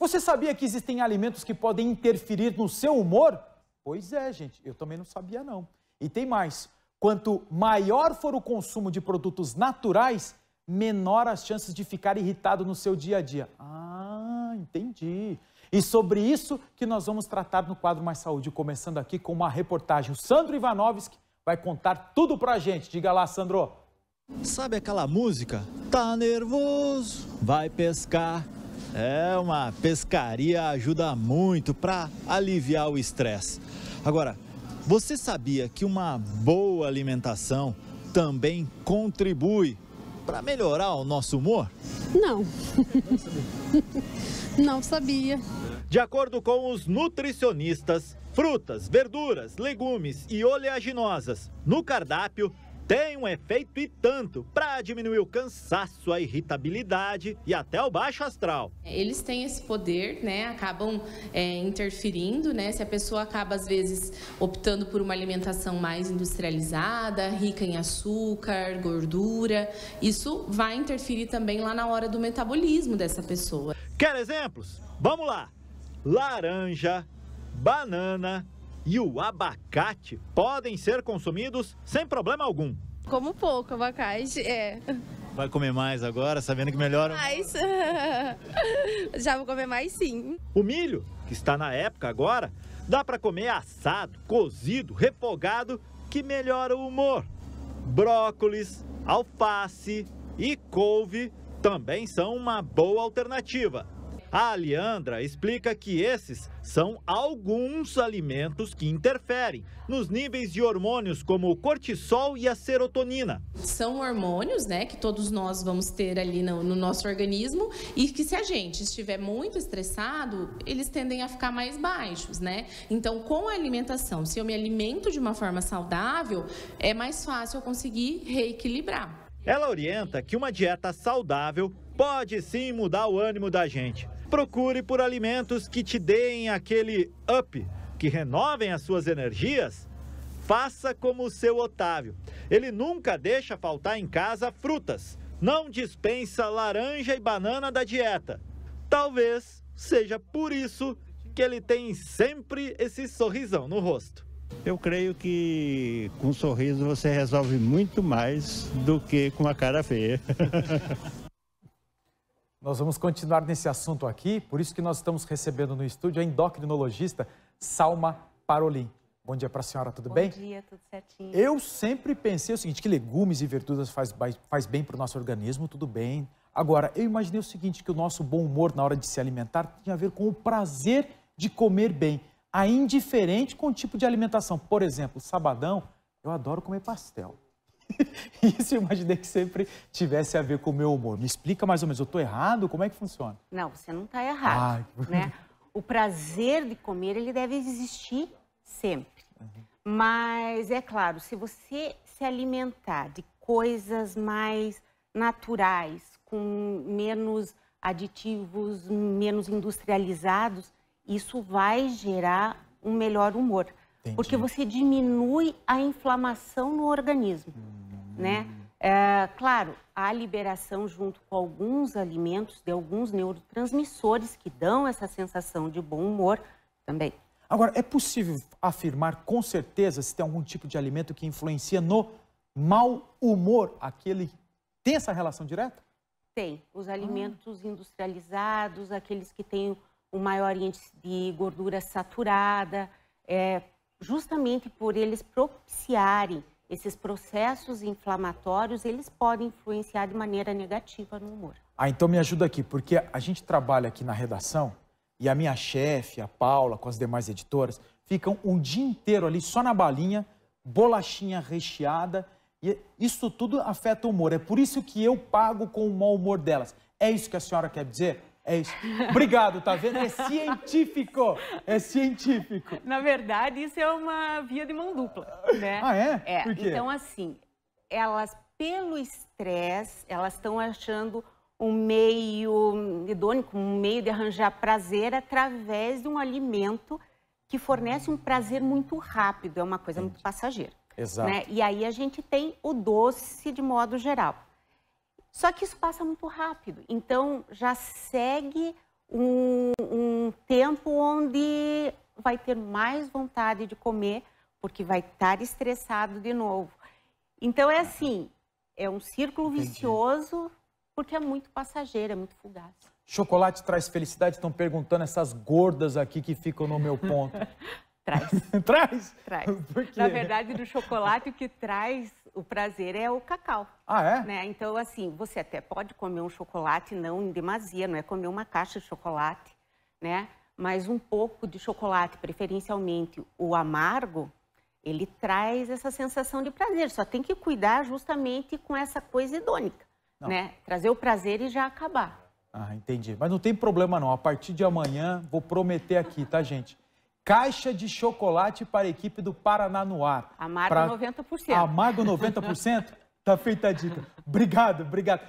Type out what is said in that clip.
Você sabia que existem alimentos que podem interferir no seu humor? Pois é, gente, eu também não sabia não. E tem mais, quanto maior for o consumo de produtos naturais, menor as chances de ficar irritado no seu dia a dia. Ah, entendi. E sobre isso que nós vamos tratar no quadro Mais Saúde, começando aqui com uma reportagem. O Sandro Ivanovski vai contar tudo pra gente. Diga lá, Sandro. Sabe aquela música? Tá nervoso, vai pescar é, uma pescaria ajuda muito para aliviar o estresse. Agora, você sabia que uma boa alimentação também contribui para melhorar o nosso humor? Não. Não sabia. De acordo com os nutricionistas, frutas, verduras, legumes e oleaginosas no cardápio tem um efeito e tanto para diminuir o cansaço, a irritabilidade e até o baixo astral. Eles têm esse poder, né? Acabam é, interferindo, né? Se a pessoa acaba às vezes optando por uma alimentação mais industrializada, rica em açúcar, gordura, isso vai interferir também lá na hora do metabolismo dessa pessoa. Quer exemplos? Vamos lá. Laranja, banana, e o abacate podem ser consumidos sem problema algum. Como pouco abacate, é. Vai comer mais agora, sabendo que melhora? Mais. Já vou comer mais sim. O milho, que está na época agora, dá para comer assado, cozido, refogado, que melhora o humor. Brócolis, alface e couve também são uma boa alternativa. A Aleandra explica que esses são alguns alimentos que interferem nos níveis de hormônios como o cortisol e a serotonina. São hormônios, né, que todos nós vamos ter ali no, no nosso organismo e que se a gente estiver muito estressado, eles tendem a ficar mais baixos, né? Então, com a alimentação, se eu me alimento de uma forma saudável, é mais fácil eu conseguir reequilibrar. Ela orienta que uma dieta saudável pode sim mudar o ânimo da gente. Procure por alimentos que te deem aquele up, que renovem as suas energias. Faça como o seu Otávio. Ele nunca deixa faltar em casa frutas. Não dispensa laranja e banana da dieta. Talvez seja por isso que ele tem sempre esse sorrisão no rosto. Eu creio que com um sorriso você resolve muito mais do que com a cara feia. Nós vamos continuar nesse assunto aqui, por isso que nós estamos recebendo no estúdio a endocrinologista Salma Parolin. Bom dia para a senhora, tudo Bom bem? Bom dia, tudo certinho. Eu sempre pensei o seguinte, que legumes e verduras faz, faz bem para o nosso organismo, tudo bem. Agora, eu imaginei o seguinte, que o nosso bom humor na hora de se alimentar tinha a ver com o prazer de comer bem, a indiferente com o tipo de alimentação. Por exemplo, sabadão, eu adoro comer pastel. Isso eu imaginei que sempre tivesse a ver com o meu humor. Me explica mais ou menos, eu estou errado? Como é que funciona? Não, você não está errado, né? O prazer de comer, ele deve existir sempre. Uhum. Mas, é claro, se você se alimentar de coisas mais naturais, com menos aditivos, menos industrializados, isso vai gerar um melhor humor. Entendi. Porque você diminui a inflamação no organismo. Hum né? Uhum. É, claro, a liberação junto com alguns alimentos de alguns neurotransmissores que dão essa sensação de bom humor também. Agora, é possível afirmar com certeza se tem algum tipo de alimento que influencia no mau humor, aquele tem essa relação direta? Tem. Os ah. alimentos hum. industrializados, aqueles que têm o maior índice de gordura saturada, é, justamente por eles propiciarem esses processos inflamatórios, eles podem influenciar de maneira negativa no humor. Ah, então me ajuda aqui, porque a gente trabalha aqui na redação e a minha chefe, a Paula, com as demais editoras, ficam o um dia inteiro ali só na balinha, bolachinha recheada, e isso tudo afeta o humor. É por isso que eu pago com o mau humor delas. É isso que a senhora quer dizer? É isso. Obrigado, tá vendo? É científico. É científico. Na verdade, isso é uma via de mão dupla, né? Ah, é? É. Por quê? Então, assim, elas, pelo estresse, elas estão achando um meio hedônico, um meio de arranjar prazer através de um alimento que fornece um prazer muito rápido, é uma coisa muito passageira. Exato. Né? E aí a gente tem o doce de modo geral. Só que isso passa muito rápido. Então, já segue um, um tempo onde vai ter mais vontade de comer, porque vai estar estressado de novo. Então, é assim, é um círculo Entendi. vicioso, porque é muito passageiro, é muito fugaz. Chocolate traz felicidade? Estão perguntando essas gordas aqui que ficam no meu ponto. Traz. traz? Traz. Na verdade, do chocolate, o que traz o prazer é o cacau. Ah, é? Né? Então, assim, você até pode comer um chocolate, não em demasia, não é comer uma caixa de chocolate, né? Mas um pouco de chocolate, preferencialmente o amargo, ele traz essa sensação de prazer. Só tem que cuidar justamente com essa coisa idônica, né? Trazer o prazer e já acabar. Ah, entendi. Mas não tem problema não. A partir de amanhã, vou prometer aqui, tá, gente? Caixa de chocolate para a equipe do Paraná no ar. Amargo pra... 90%. Amargo 90%? tá feita a dica. Obrigado, obrigado.